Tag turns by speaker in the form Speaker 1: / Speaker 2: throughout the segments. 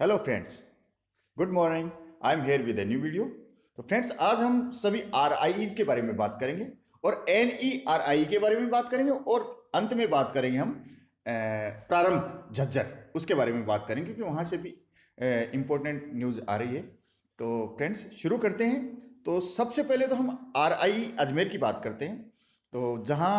Speaker 1: hello friends good morning I am here with a new video तो friends आज हम सभी आर के बारे में बात करेंगे और एन ई e e के बारे में बात करेंगे और अंत में बात करेंगे हम प्रारंभ झज्जर उसके बारे में बात करेंगे क्योंकि वहाँ से भी इम्पोर्टेंट न्यूज़ आ रही है तो फ्रेंड्स शुरू करते हैं तो सबसे पहले तो हम आर e अजमेर की बात करते हैं तो जहाँ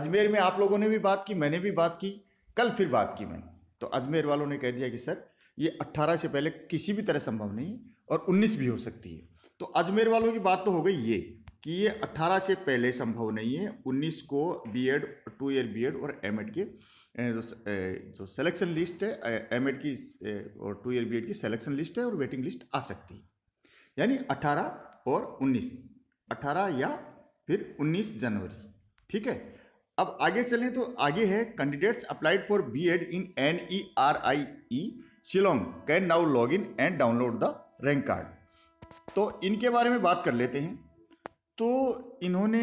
Speaker 1: अजमेर में आप लोगों ने भी बात की मैंने भी बात की कल फिर बात की मैंने तो अजमेर वालों ने कह दिया कि सर ये 18 से पहले किसी भी तरह संभव नहीं है और 19 भी हो सकती है तो अजमेर वालों की बात तो हो गई ये कि ये 18 से पहले संभव नहीं है 19 को बीएड टू ईयर बीएड और एमएड के जो जो सिलेक्शन लिस्ट है एमएड की और टू ईयर बीएड की सिलेक्शन लिस्ट है और वेटिंग लिस्ट आ सकती है यानी 18 और 19 18 या फिर 19 जनवरी ठीक है अब आगे चलें तो आगे है candidates applied for BEd in N E R I E Shillong can now log in and download the rank card तो इनके बारे में बात कर लेते हैं तो इन्होंने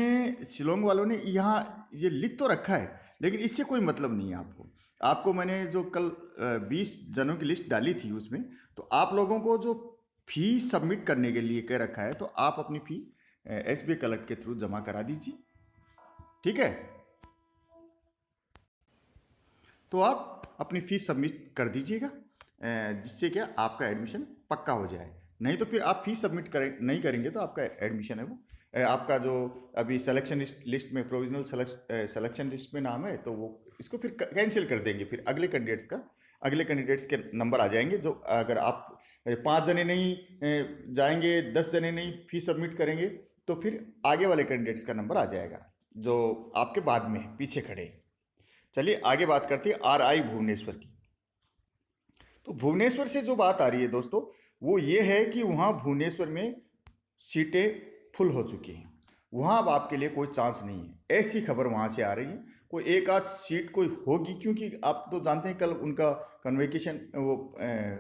Speaker 1: शिलोंग वालों ने यहाँ ये लिख तो रखा है लेकिन इससे कोई मतलब नहीं है आपको आपको मैंने जो कल बीस जनों की लिस्ट डाली थी उसमें तो आप लोगों को जो फ़ी सबमिट करने के लिए कह रखा है तो आप अपनी फ़ी एस बी कलेक्ट के थ्रू जमा करा दीजिए ठीक है तो आप अपनी फ़ीस सबमिट कर दीजिएगा जिससे क्या आपका एडमिशन पक्का हो जाए नहीं तो फिर आप फीस सबमिट करें नहीं करेंगे तो आपका एडमिशन है वो आपका जो अभी सिलेक्शन लिस्ट में प्रोविजनल सिलेक्शन लिस्ट में नाम है तो वो इसको फिर कैंसिल कर देंगे फिर अगले कैंडिडेट्स का अगले कैंडिडेट्स के नंबर आ जाएंगे जो अगर आप पाँच जने नहीं जाएंगे दस जने नहीं फीस सबमिट करेंगे तो फिर आगे वाले कैंडिडेट्स का नंबर आ जाएगा जो आपके बाद में पीछे खड़े चलिए आगे बात करते हैं आर आई भुवनेश्वर की तो भुवनेश्वर से जो बात आ रही है दोस्तों वो ये है कि वहाँ भुवनेश्वर में सीटें फुल हो चुकी हैं वहाँ अब आपके लिए कोई चांस नहीं है ऐसी खबर वहाँ से आ रही है कोई एक आध सीट कोई होगी क्योंकि आप तो जानते हैं कल उनका कन्वेकेशन वो ए,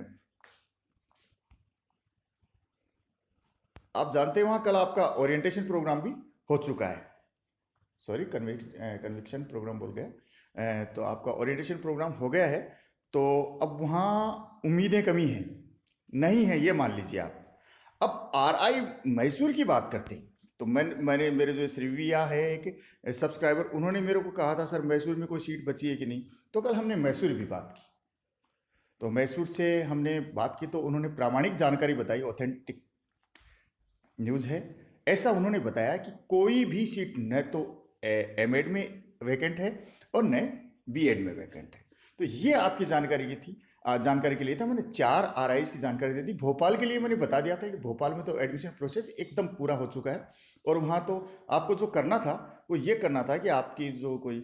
Speaker 1: आप जानते हैं वहाँ कल आपका ओरिएंटेशन प्रोग्राम भी हो चुका है सॉरी कन्वे कन्वेक्शन प्रोग्राम बोल गया तो आपका ओरिएंटेशन प्रोग्राम हो गया है तो अब वहाँ उम्मीदें कमी हैं नहीं है ये मान लीजिए आप अब आर आई मैसूर की बात करते हैं तो मैं मैंने मेरे जो श्रीविया है एक सब्सक्राइबर उन्होंने मेरे को कहा था सर मैसूर में कोई सीट बची है कि नहीं तो कल हमने मैसूर भी बात की तो मैसूर से हमने बात की तो उन्होंने प्रामाणिक जानकारी बताई ऑथेंटिक न्यूज़ है ऐसा उन्होंने बताया कि कोई भी सीट न तो एम एड में वैकेंट है और न बी एड में वैकेंट है तो ये आपकी जानकारी की थी जानकारी के लिए था मैंने चार आर की जानकारी दे दी भोपाल के लिए मैंने बता दिया था कि भोपाल में तो एडमिशन प्रोसेस एकदम पूरा हो चुका है और वहाँ तो आपको जो करना था वो ये करना था कि आपकी जो कोई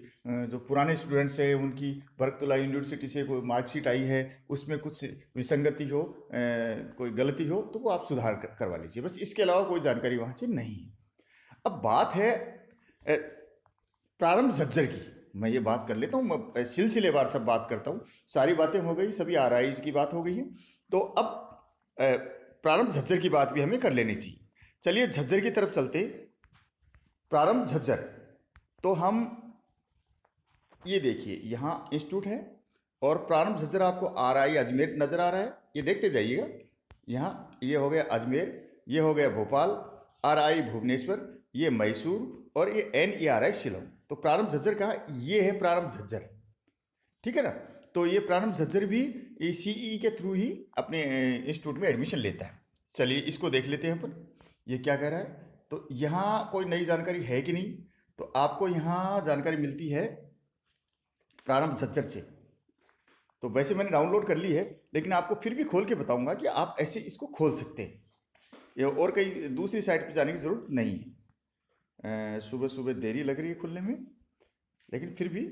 Speaker 1: जो पुराने स्टूडेंट्स हैं उनकी भरतुला यूनिवर्सिटी से कोई मार्कशीट आई है उसमें कुछ विसंगति हो कोई गलती हो तो वो आप सुधार कर, करवा लीजिए बस इसके अलावा कोई जानकारी वहाँ से नहीं अब बात है प्रारंभ झज्जर की मैं ये बात कर लेता हूँ मैं सिलसिलेवार सब बात करता हूँ सारी बातें हो गई सभी आर की बात हो गई है तो अब प्रारंभ झज्जर की बात भी हमें कर लेनी चाहिए चलिए झज्जर की तरफ चलते प्रारंभ झज्जर तो हम ये देखिए यहाँ इंस्टीट्यूट है और प्रारंभ झज्जर आपको आर आई अजमेर नज़र आ रहा है ये देखते जाइएगा यहाँ ये हो गया अजमेर ये हो गया भोपाल आर आई भुवनेश्वर ये मैसूर और ये N E R I Shillong तो प्रारंभ झज्जर कहा ये है प्रारंभ झज्जर ठीक है ना तो ये प्रारंभ झज्जर भी ए सी ई के थ्रू ही अपने इंस्टीट्यूट में एडमिशन लेता है चलिए इसको देख लेते हैं अपन ये क्या कह रहा है तो यहाँ कोई नई जानकारी है कि नहीं तो आपको यहाँ जानकारी मिलती है प्रारंभ झज्जर से तो वैसे मैंने डाउनलोड कर ली है लेकिन आपको फिर भी खोल के बताऊंगा कि आप ऐसे इसको खोल सकते हैं और कई दूसरी साइट पर जाने की ज़रूरत नहीं है सुबह सुबह देरी लग रही है खुलने में लेकिन फिर भी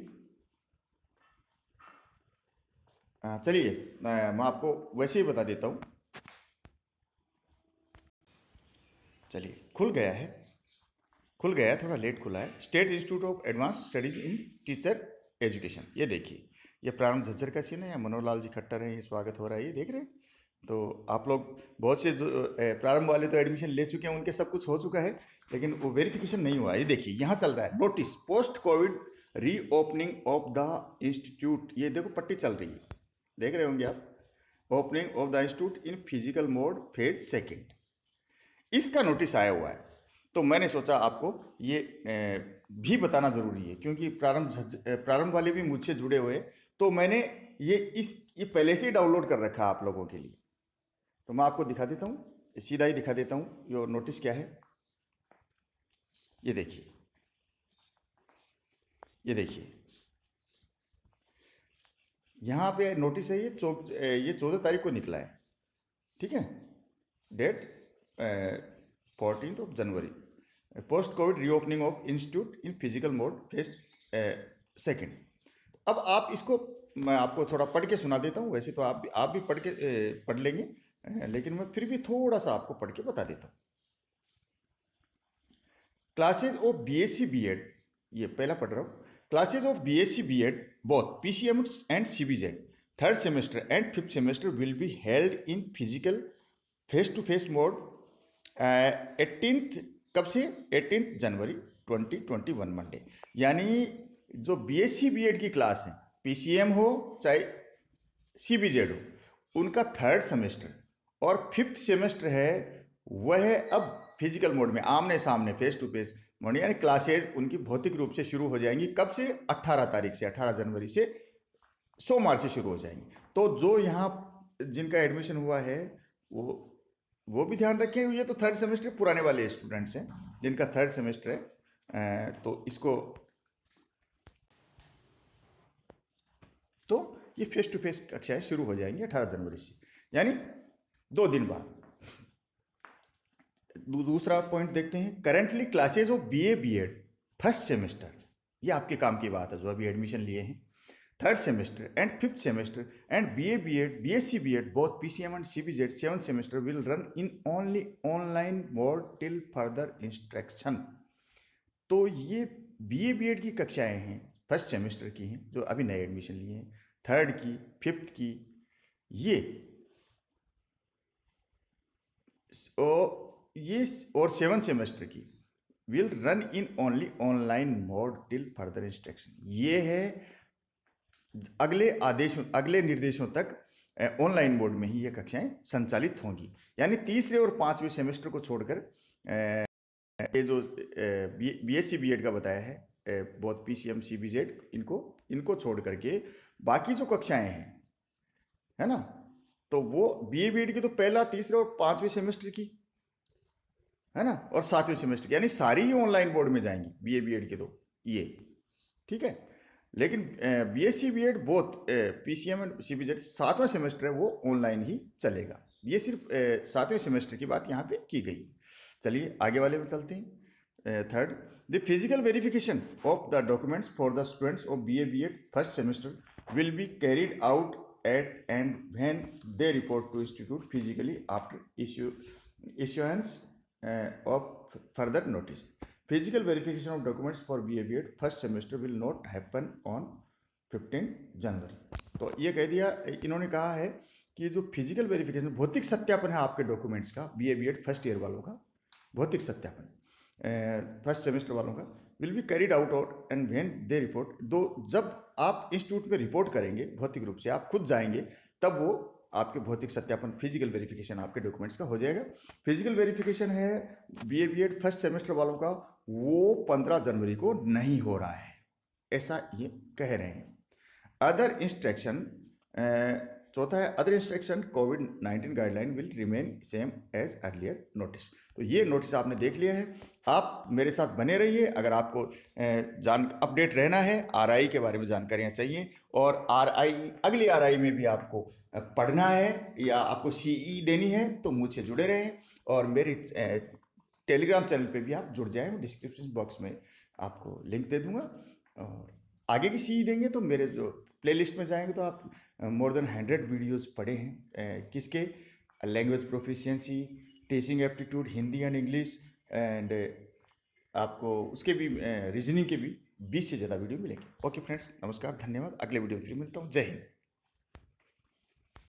Speaker 1: चलिए मैं आपको वैसे ही बता देता हूँ चलिए खुल गया है खुल गया है थोड़ा लेट खुला है state institute of advance studies in teacher education ये देखिए ये प्रारंभ झज्जर का सीन है या मनोहर जी खट्टर हैं ये स्वागत हो रहा है ये देख रहे हैं तो आप लोग बहुत से जो प्रारंभ वाले तो एडमिशन ले चुके हैं उनके सब कुछ हो चुका है लेकिन वो वेरिफिकेशन नहीं हुआ ये देखिए यहाँ चल रहा है notice post covid reopening of the institute ये देखो पट्टी चल रही है देख रहे होंगे आप opening of the institute in physical mode phase second इसका नोटिस आया हुआ है तो मैंने सोचा आपको ये भी बताना ज़रूरी है क्योंकि प्रारंभ प्रारंभ वाले भी मुझसे जुड़े हुए तो मैंने ये इस ये पहले से ही डाउनलोड कर रखा आप लोगों के लिए तो मैं आपको दिखा देता हूँ सीधा ही दिखा देता हूँ ये नोटिस क्या है ये देखिए ये देखिए यहाँ पे नोटिस है ये चौ ये चौदह तारीख को निकला है ठीक है date fourteen of January post covid reopening of institute in physical mode phase second अब आप इसको मैं आपको थोड़ा पढ़ के सुना देता हूँ वैसे तो आप भी आप भी पढ़ के पढ़ लेंगे लेकिन मैं फिर भी थोड़ा सा आपको पढ़ के बता देता हूँ classes of B S C B Ed ये पहला पढ़ रहा हूँ classes of B S C B Ed both P C M and C B Z third semester and fifth semester will be held in physical face to face mode eighteenth कब से eighteenth January 2021 Monday यानी जो B S C B Ed की class है P C M हो चाहे C B Z हो उनका थर्ड सेमेस्टर और फिफ्थ सेमेस्टर है वह अब फिजिकल मोड में आमने सामने फेस टू फेस मोड यानी क्लासेज उनकी भौतिक रूप से शुरू हो जाएंगी कब से 18 तारीख से 18 जनवरी से सोमवार से शुरू हो जाएंगी तो जो यहाँ जिनका एडमिशन हुआ है वो वो भी ध्यान रखें ये तो थर्ड सेमेस्टर पुराने वाले स्टूडेंट्स हैं जिनका थर्ड सेमेस्टर है तो इसको तो ये फेस टू फेस कक्षाएं शुरू हो जाएंगी 18 जनवरी से यानी दो दिन बाद दूसरा पॉइंट देखते हैं currently classes of B A B Ed first semester ये आपके काम की बात है जो अभी एडमिशन लिए हैं third semester and fifth semester and B A B Ed B S C B Ed both P C M and C B Z seven semester will run in only online mode till further instruction तो ये B A B Ed की कक्षाएँ हैं first semester की हैं जो अभी नए एडमिशन लिए हैं थर्ड की फिफ्थ की ये ये और सेवन सेमेस्टर की will run in only online mode till further instruction ये है अगले आदेशों अगले निर्देशों तक ऑनलाइन मोड में ही ये कक्षाएं संचालित होंगी यानी तीसरे और पांचवें सेमेस्टर को छोड़कर ये जो B S C B Ed का बताया है बहुत P C M C B Z इनको इनको छोड़ करके बाकी जो कक्षाएं हैं है ना तो वो बी ए बी एड की तो पहला तीसरे और पांचवें सेमेस्टर की है ना और सातवें सेमेस्टर यानी सारी ही ऑनलाइन बोर्ड में जाएंगी बी ए बी एड के दो ये e ठीक है लेकिन B S C B Ed both P C M and C B Z सातवां सेमेस्टर है वो ऑनलाइन ही चलेगा ये सिर्फ सातवें सेमेस्टर की बात यहाँ पे की गई चलिए आगे वाले में चलते हैं third the physical verification of the documents for the students of B A B Ed first semester will be carried out at and when they report to institute physically after issue issuance of further notice physical verification of documents for B A B Ed first semester will not happen on fifteen January तो ये कह दिया इन्होंने कहा है कि जो physical verification भौतिक सत्यापन है आपके डॉक्यूमेंट्स का B A B Ed first year वालों का भौतिक सत्यापन फर्स्ट uh, सेमेस्टर वालों का will be carried out out and when they report to जब आप इंस्टीट्यूट में रिपोर्ट करेंगे भौतिक रूप से आप खुद जाएंगे तब वो आपके भौतिक सत्यापन फिजिकल वेरिफिकेशन आपके डॉक्यूमेंट्स का हो जाएगा फिजिकल वेरिफिकेशन है B A B Ed first semester वालों का वो पंद्रह जनवरी को नहीं हो रहा है ऐसा ये कह रहे हैं अदर इंस्ट्रक्शन चौथा है other instruction covid nineteen guideline will remain same as earlier notice तो ये नोटिस आपने देख लिया है आप मेरे साथ बने रहिए अगर आपको जान अपडेट रहना है आरआई के बारे में जानकारियाँ चाहिए और आरआई अगली आरआई में भी आपको पढ़ना है या आपको सीई e देनी है तो मुझसे जुड़े रहें और मेरे टेलीग्राम चैनल पे भी आप जुड़ जाएँ डिस्क्रिप्शन बॉक्स में आपको लिंक दे दूँगा और आगे की सी देंगे तो मेरे जो प्लेलिस्ट में जाएंगे तो आप मोर देन हंड्रेड वीडियोस पढ़े हैं किसके language proficiency teaching aptitude Hindi and English and आपको उसके भी रीजनिंग के भी बीस से ज़्यादा वीडियो मिलेंगे ओके फ्रेंड्स नमस्कार धन्यवाद अगले वीडियो में मिलता हूँ जय हिंद